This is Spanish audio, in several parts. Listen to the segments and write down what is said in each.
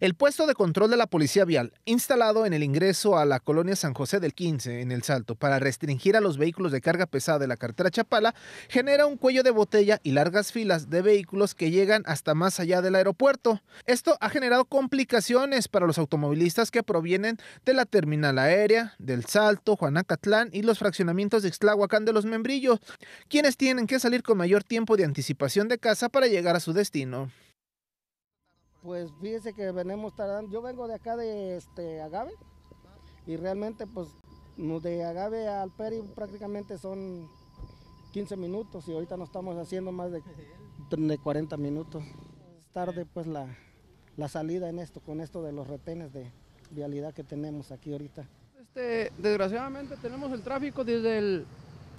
El puesto de control de la policía vial, instalado en el ingreso a la colonia San José del 15, en El Salto, para restringir a los vehículos de carga pesada de la cartera Chapala, genera un cuello de botella y largas filas de vehículos que llegan hasta más allá del aeropuerto. Esto ha generado complicaciones para los automovilistas que provienen de la terminal aérea, del Salto, Juanacatlán y los fraccionamientos de Ixtlahuacán de los Membrillos, quienes tienen que salir con mayor tiempo de anticipación de casa para llegar a su destino. Pues fíjese que venimos tardando, yo vengo de acá de este, Agave y realmente pues de Agave al Peri prácticamente son 15 minutos y ahorita no estamos haciendo más de, de 40 minutos. Es tarde pues la, salida en esto, con esto de los retenes de vialidad que tenemos aquí ahorita. Este, desgraciadamente tenemos el tráfico desde el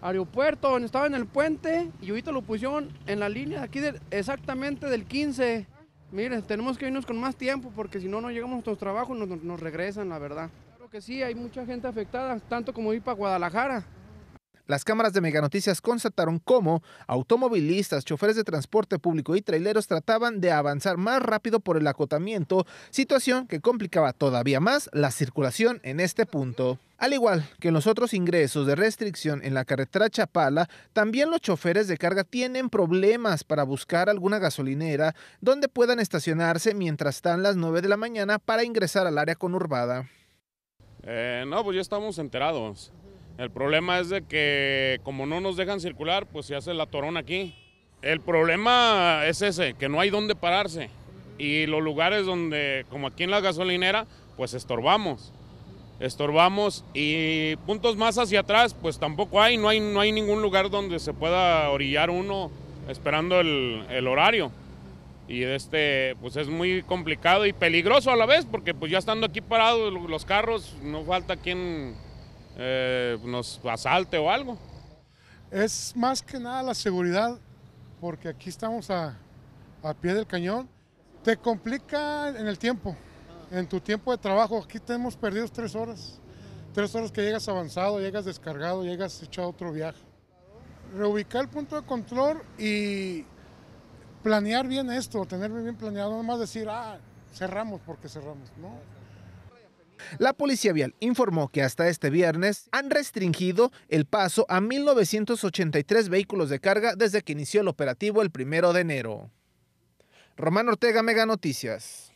aeropuerto, donde estaba en el puente y ahorita lo pusieron en la línea aquí exactamente del 15. Mire, tenemos que irnos con más tiempo porque si no, no llegamos a nuestros trabajos, nos, nos regresan, la verdad. Claro que sí, hay mucha gente afectada, tanto como ir para Guadalajara. Las cámaras de Meganoticias constataron cómo automovilistas, choferes de transporte público y traileros trataban de avanzar más rápido por el acotamiento, situación que complicaba todavía más la circulación en este punto. Al igual que en los otros ingresos de restricción en la carretera Chapala, también los choferes de carga tienen problemas para buscar alguna gasolinera donde puedan estacionarse mientras están las 9 de la mañana para ingresar al área conurbada. Eh, no, pues ya estamos enterados. El problema es de que como no nos dejan circular, pues se hace la torona aquí. El problema es ese, que no hay dónde pararse. Y los lugares donde, como aquí en la gasolinera, pues estorbamos. Estorbamos y puntos más hacia atrás, pues tampoco hay, no hay, no hay ningún lugar donde se pueda orillar uno esperando el, el horario. Y este, pues es muy complicado y peligroso a la vez, porque pues ya estando aquí parados los carros, no falta quien eh, nos asalte o algo. Es más que nada la seguridad, porque aquí estamos a, a pie del cañón. Te complica en el tiempo, en tu tiempo de trabajo. Aquí tenemos perdidos tres horas. Tres horas que llegas avanzado, llegas descargado, llegas hecho otro viaje. Reubicar el punto de control y planear bien esto, tener bien planeado, no más decir, ah, cerramos porque cerramos, ¿no? La Policía Vial informó que hasta este viernes han restringido el paso a 1.983 vehículos de carga desde que inició el operativo el primero de enero. Román Ortega, Mega Noticias.